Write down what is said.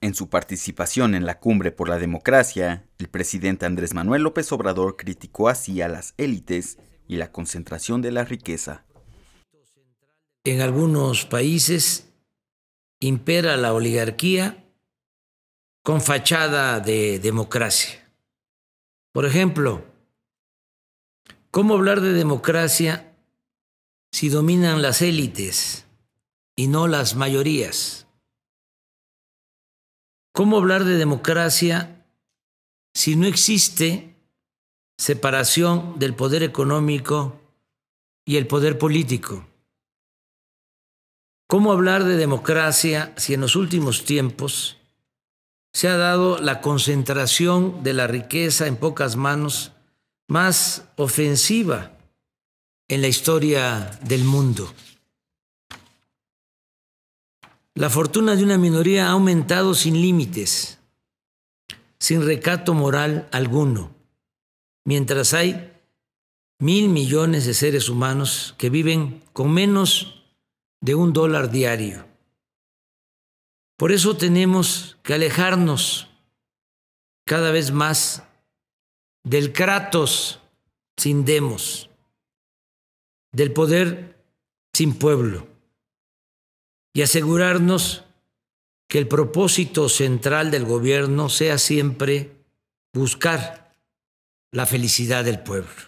En su participación en la Cumbre por la Democracia, el presidente Andrés Manuel López Obrador criticó así a las élites y la concentración de la riqueza. En algunos países impera la oligarquía con fachada de democracia. Por ejemplo, ¿cómo hablar de democracia si dominan las élites y no las mayorías? ¿Cómo hablar de democracia si no existe separación del poder económico y el poder político? ¿Cómo hablar de democracia si en los últimos tiempos se ha dado la concentración de la riqueza en pocas manos más ofensiva en la historia del mundo? La fortuna de una minoría ha aumentado sin límites, sin recato moral alguno, mientras hay mil millones de seres humanos que viven con menos de un dólar diario. Por eso tenemos que alejarnos cada vez más del Kratos sin demos, del poder sin pueblo y asegurarnos que el propósito central del gobierno sea siempre buscar la felicidad del pueblo.